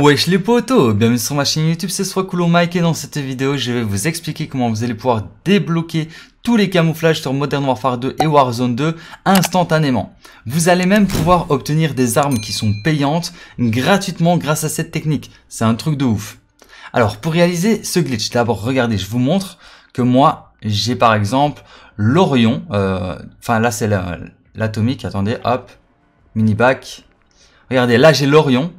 Wesh les potos, bienvenue sur ma chaîne YouTube, c'est Swacoulon Mike et dans cette vidéo je vais vous expliquer comment vous allez pouvoir débloquer tous les camouflages sur Modern Warfare 2 et Warzone 2 instantanément. Vous allez même pouvoir obtenir des armes qui sont payantes gratuitement grâce à cette technique, c'est un truc de ouf. Alors pour réaliser ce glitch, d'abord regardez je vous montre que moi j'ai par exemple l'Orion, euh, enfin là c'est l'atomique, attendez hop, mini back. Regardez là j'ai l'Orion,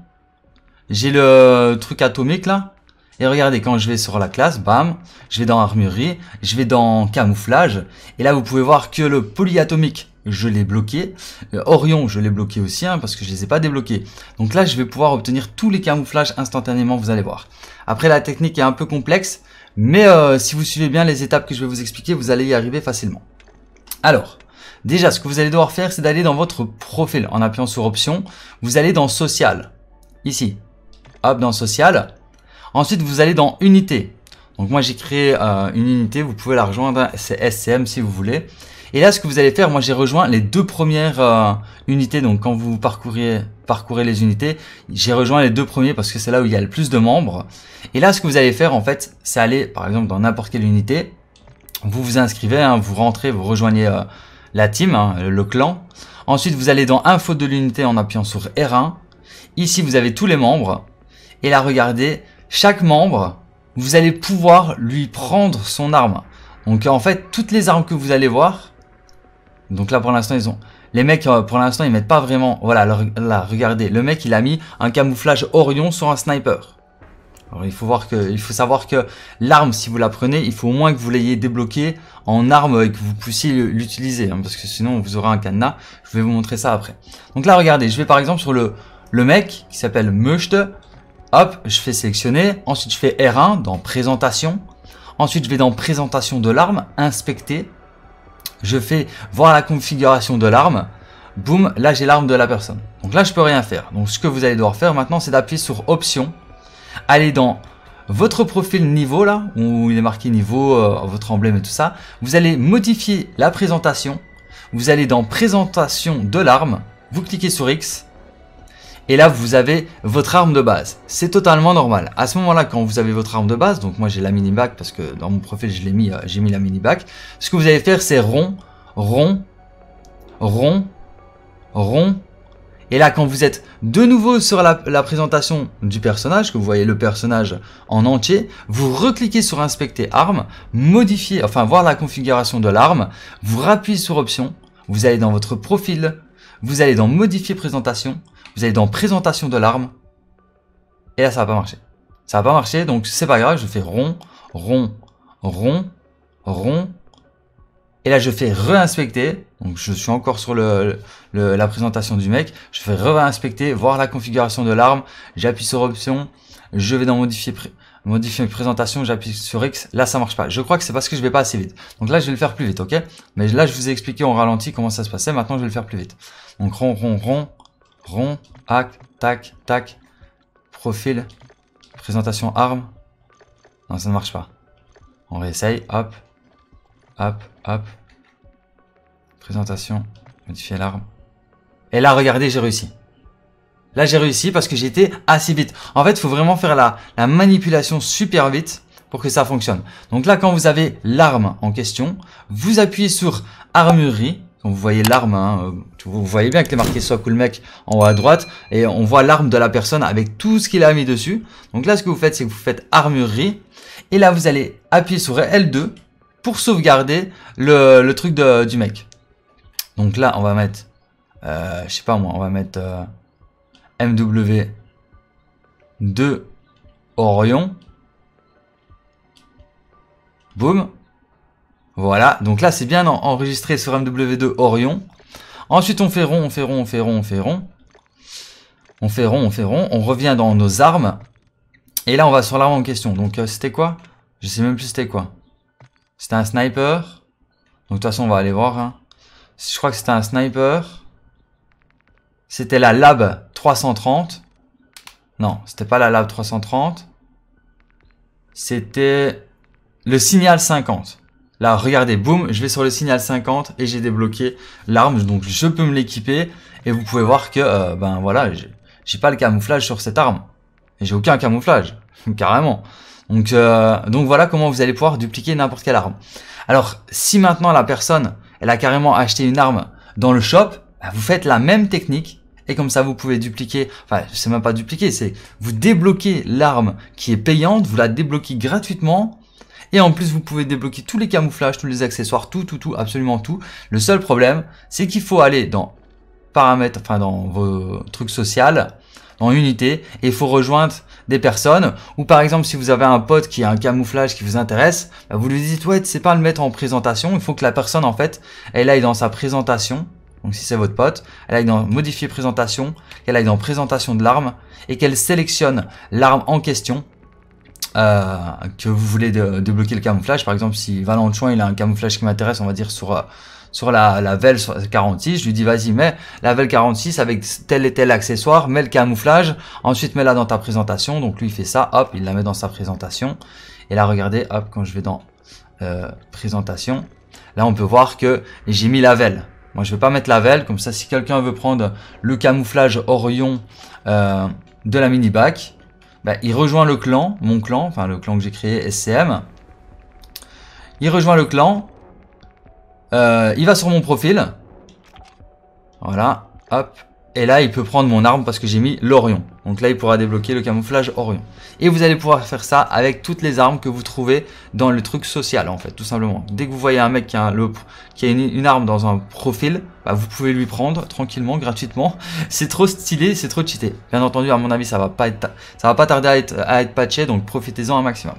j'ai le truc atomique là. Et regardez, quand je vais sur la classe, bam, je vais dans armurerie, je vais dans camouflage. Et là, vous pouvez voir que le polyatomique, je l'ai bloqué. Euh, Orion, je l'ai bloqué aussi, hein, parce que je les ai pas débloqués. Donc là, je vais pouvoir obtenir tous les camouflages instantanément, vous allez voir. Après, la technique est un peu complexe, mais euh, si vous suivez bien les étapes que je vais vous expliquer, vous allez y arriver facilement. Alors, déjà, ce que vous allez devoir faire, c'est d'aller dans votre profil. En appuyant sur option vous allez dans Social, ici hop, dans social. Ensuite, vous allez dans unité. Donc moi, j'ai créé euh, une unité, vous pouvez la rejoindre, c'est SCM si vous voulez. Et là, ce que vous allez faire, moi j'ai rejoint les deux premières euh, unités. Donc quand vous parcouriez parcourez les unités, j'ai rejoint les deux premiers parce que c'est là où il y a le plus de membres. Et là, ce que vous allez faire, en fait, c'est aller, par exemple, dans n'importe quelle unité. Vous vous inscrivez, hein, vous rentrez, vous rejoignez euh, la team, hein, le clan. Ensuite, vous allez dans Info de l'unité en appuyant sur R1. Ici, vous avez tous les membres. Et là, regardez, chaque membre, vous allez pouvoir lui prendre son arme. Donc en fait, toutes les armes que vous allez voir, donc là pour l'instant ils ont... Les mecs euh, pour l'instant ils mettent pas vraiment... Voilà, là regardez, le mec il a mis un camouflage Orion sur un sniper. Alors il faut, voir que, il faut savoir que l'arme si vous la prenez, il faut au moins que vous l'ayez débloquée en arme et que vous puissiez l'utiliser. Hein, parce que sinon vous aurez un cadenas, je vais vous montrer ça après. Donc là regardez, je vais par exemple sur le, le mec qui s'appelle Möchte. Hop, je fais sélectionner. Ensuite, je fais R1 dans présentation. Ensuite, je vais dans présentation de l'arme, inspecter. Je fais voir la configuration de l'arme. Boum, là j'ai l'arme de la personne. Donc là, je peux rien faire. Donc ce que vous allez devoir faire maintenant, c'est d'appuyer sur Options. Aller dans votre profil niveau là, où il est marqué niveau, euh, votre emblème et tout ça. Vous allez modifier la présentation. Vous allez dans présentation de l'arme. Vous cliquez sur X et là vous avez votre arme de base. C'est totalement normal. À ce moment-là, quand vous avez votre arme de base, donc moi j'ai la mini bac parce que dans mon profil je l'ai mis, euh, j'ai mis la mini bac. Ce que vous allez faire, c'est rond, rond, rond, rond. Et là, quand vous êtes de nouveau sur la, présentation du personnage, que vous voyez le personnage en entier, vous recliquez sur Inspecter arme, modifier, enfin voir la configuration de l'arme, vous rappuyez sur Option, vous allez dans votre profil, vous allez dans Modifier présentation, vous allez dans présentation de l'arme, et là ça va pas marcher. Ça va pas marcher, donc c'est pas grave, je fais rond, rond, rond, rond, et là je fais réinspecter, donc je suis encore sur la présentation du mec, je fais réinspecter, voir la configuration de l'arme, j'appuie sur option, je vais dans modifier modifier présentation, j'appuie sur X, là ça marche pas. Je crois que c'est parce que je vais pas assez vite. Donc là je vais le faire plus vite, ok Mais là je vous ai expliqué en ralenti comment ça se passait, maintenant je vais le faire plus vite. Donc rond, rond, rond, rond, hack, tac, tac, profil, présentation arme. Non, ça ne marche pas. On réessaye, hop, hop, hop. Présentation, modifier l'arme. Et là, regardez, j'ai réussi. Là, j'ai réussi parce que j'ai été assez vite. En fait, il faut vraiment faire la, manipulation super vite pour que ça fonctionne. Donc là, quand vous avez l'arme en question, vous appuyez sur armurerie. Donc, vous voyez l'arme, hein, euh, vous voyez bien que c'est marqué cool Mec en haut à droite et on voit l'arme de la personne avec tout ce qu'il a mis dessus. Donc là, ce que vous faites, c'est que vous faites armurerie et là, vous allez appuyer sur L2 pour sauvegarder le, truc du mec. Donc là, on va mettre, euh, je sais pas moi, on va mettre euh, MW 2 Orion. Boum. Voilà, donc là c'est bien enregistré sur MW2 Orion. Ensuite, on fait rond, on fait rond, on fait rond, on fait rond. On fait rond, on fait rond. On revient dans nos armes. Et là, on va sur l'arme en question. Donc, euh, c'était quoi Je sais même plus c'était quoi. C'était un sniper. Donc, de toute façon, on va aller voir. Hein. Je crois que c'était un sniper. C'était la Lab 330. Non, c'était pas la Lab 330. C'était le Signal 50. Là, regardez, boum, je vais sur le signal 50 et j'ai débloqué l'arme. Donc, je peux me l'équiper. Et vous pouvez voir que, euh, ben voilà, j'ai pas le camouflage sur cette arme. Et J'ai aucun camouflage, carrément. Donc, euh, donc voilà comment vous allez pouvoir dupliquer n'importe quelle arme. Alors, si maintenant la personne, elle a carrément acheté une arme dans le shop, bah, vous faites la même technique. Et comme ça, vous pouvez dupliquer, enfin, c'est même pas dupliquer, c'est vous débloquez l'arme qui est payante, vous la débloquez gratuitement et en plus, vous pouvez débloquer tous les camouflages, tous les accessoires, tout, tout, tout, absolument tout. Le seul problème, c'est qu'il faut aller dans paramètres, enfin dans vos trucs sociaux, dans unité et il faut rejoindre des personnes ou par exemple si vous avez un pote qui a un camouflage qui vous intéresse bah, vous lui dites ouais c'est pas le mettre en présentation il faut que la personne en fait elle aille dans sa présentation donc si c'est votre pote elle aille dans modifier présentation qu'elle aille dans présentation de l'arme et qu'elle sélectionne l'arme en question euh, que vous voulez débloquer le camouflage. Par exemple, si Valentin il a un camouflage qui m'intéresse, on va dire sur sur la, la VEL 46, je lui dis vas-y mets la VEL 46 avec tel et tel accessoire, mets le camouflage, ensuite mets-la dans ta présentation, donc lui il fait ça, hop, il la met dans sa présentation, et là regardez, hop, quand je vais dans euh, présentation, là on peut voir que j'ai mis la velle. moi je vais pas mettre la velle. comme ça si quelqu'un veut prendre le camouflage Orion euh, de la mini bac bah, il rejoint le clan, mon clan, enfin le clan que j'ai créé, SCM. Il rejoint le clan. Euh, il va sur mon profil. Voilà, hop. Et là, il peut prendre mon arme parce que j'ai mis l'Orion. Donc là, il pourra débloquer le camouflage Orion. Et vous allez pouvoir faire ça avec toutes les armes que vous trouvez dans le truc social, en fait, tout simplement. Dès que vous voyez un mec qui a, une, arme dans un profil, bah, vous pouvez lui prendre tranquillement, gratuitement. C'est trop stylé, c'est trop cheaté. Bien entendu, à mon avis, ça va pas va pas tarder à être, à être patché, donc profitez-en un maximum.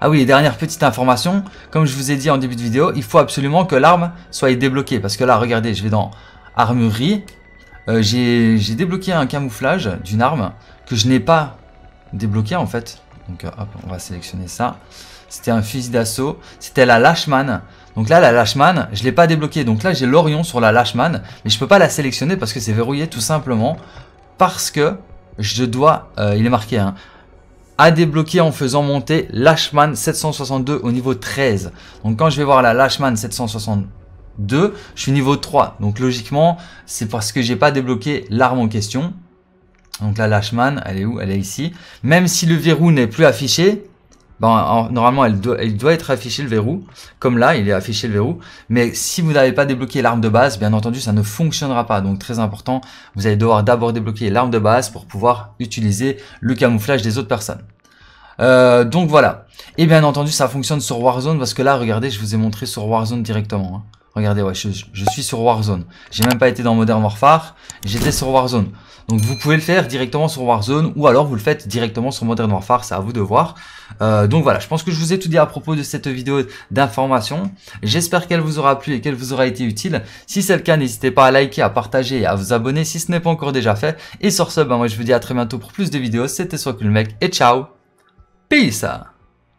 Ah oui, dernière petite information, comme je vous ai dit en début de vidéo, il faut absolument que l'arme soit débloquée. Parce que là, regardez, je vais dans Armurerie, euh, j'ai débloqué un camouflage d'une arme que je n'ai pas débloqué en fait. Donc euh, hop, on va sélectionner ça. C'était un fusil d'assaut, c'était la Lashman. Donc là, la Lashman, je ne l'ai pas débloqué. Donc là, j'ai l'Orion sur la Lashman, mais je ne peux pas la sélectionner parce que c'est verrouillé tout simplement parce que je dois, euh, il est marqué, hein, à débloquer en faisant monter Lashman 762 au niveau 13. Donc quand je vais voir la Lashman 762, 2, je suis niveau 3. Donc logiquement, c'est parce que j'ai pas débloqué l'arme en question. Donc la Lashman, elle est où Elle est ici. Même si le verrou n'est plus affiché, ben, normalement elle doit, doit, être affiché le verrou. Comme là, il est affiché le verrou. Mais si vous n'avez pas débloqué l'arme de base, bien entendu, ça ne fonctionnera pas. Donc très important, vous allez devoir d'abord débloquer l'arme de base pour pouvoir utiliser le camouflage des autres personnes. Euh, donc voilà. Et bien entendu, ça fonctionne sur Warzone parce que là, regardez, je vous ai montré sur Warzone directement. Hein. Regardez, ouais, je, suis sur Warzone. J'ai même pas été dans Modern Warfare, j'étais sur Warzone. Donc vous pouvez le faire directement sur Warzone ou alors vous le faites directement sur Modern Warfare, c'est à vous de voir. Euh, donc voilà, je pense que je vous ai tout dit à propos de cette vidéo d'information. J'espère qu'elle vous aura plu et qu'elle vous aura été utile. Si c'est le cas, n'hésitez pas à liker, à partager et à vous abonner si ce n'est pas encore déjà fait. Et sur ce, ben moi je vous dis à très bientôt pour plus de vidéos. C'était Soikulmec et ciao Peace